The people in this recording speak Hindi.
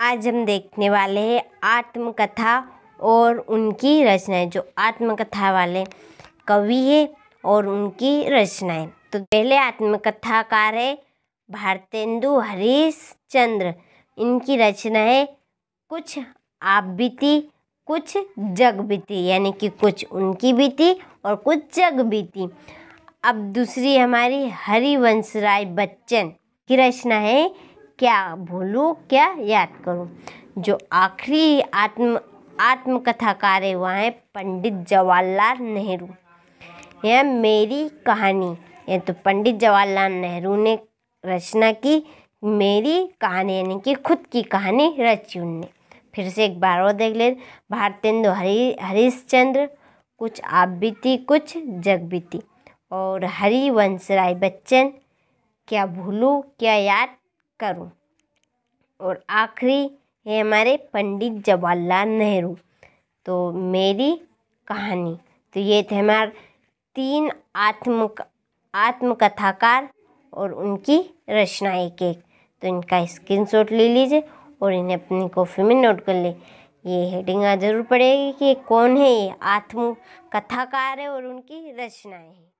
आज हम देखने वाले हैं आत्मकथा और उनकी रचनाएं जो आत्मकथा वाले कवि है और उनकी रचनाएं तो पहले आत्मकथाकार है भारतेंदु हरीश चंद्र इनकी रचनाएं कुछ आप बीती कुछ जग बीती यानी कि कुछ उनकी बीती और कुछ जग बीती अब दूसरी हमारी हरिवंश राय बच्चन की रचना है क्या भूलूँ क्या याद करूँ जो आखिरी आत्म आत्मकथाकार है वह है पंडित जवाहरलाल नेहरू यह मेरी कहानी यह तो पंडित जवाहरलाल नेहरू ने रचना की मेरी कहानी यानी कि खुद की कहानी रची उनने फिर से एक बार और देख ले भारतेंदु हरी हरिश्चंद्र कुछ आप बीती कुछ जग बीती और हरिवंश राय बच्चन क्या भूलूँ क्या याद करूँ और आखिरी है हमारे पंडित जवाहरलाल नेहरू तो मेरी कहानी तो ये थे हमारे तीन आत्म आत्मकथाकार और उनकी रचना एक एक तो इनका स्क्रीनशॉट ले लीजिए और इन्हें अपनी कॉफ़ी में नोट कर ले ये हेडिंग ज़रूर पड़ेगी कि कौन है ये आत्म कथाकार है और उनकी रचनाएँ है